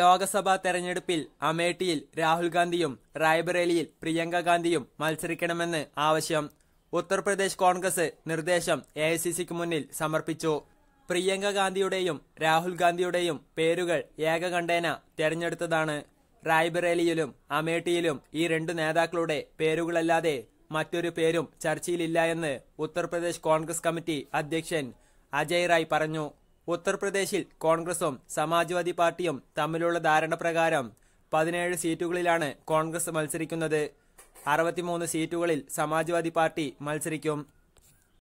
ലോകസഭാ തെരഞ്ഞെടുപ്പിൽ അമേഠിയിൽ രാഹുൽ ഗാന്ധിയും റായ്ബറേലിയിൽ പ്രിയങ്ക ഗാന്ധിയും മത്സരിക്കണമെന്ന് ആവശ്യം ഉത്തർപ്രദേശ് കോൺഗ്രസ് നിർദ്ദേശം എ മുന്നിൽ സമർപ്പിച്ചു പ്രിയങ്ക ഗാന്ധിയുടെയും രാഹുൽ ഗാന്ധിയുടെയും പേരുകൾ ഏകകണ്ഠേന തെരഞ്ഞെടുത്തതാണ് റായ്ബറേലിയിലും അമേഠിയിലും ഈ രണ്ടു നേതാക്കളുടെ പേരുകളല്ലാതെ മറ്റൊരു പേരും ചർച്ചയിലില്ല എന്ന് ഉത്തർപ്രദേശ് കോൺഗ്രസ് കമ്മിറ്റി അധ്യക്ഷൻ അജയ് റായ് പറഞ്ഞു ഉത്തർപ്രദേശിൽ കോൺഗ്രസും സമാജ്വാദി പാർട്ടിയും തമ്മിലുള്ള ധാരണ പ്രകാരം പതിനേഴ് സീറ്റുകളിലാണ് കോൺഗ്രസ് മത്സരിക്കുന്നത് അറുപത്തിമൂന്ന് സീറ്റുകളിൽ സമാജ്വാദി പാർട്ടി മത്സരിക്കും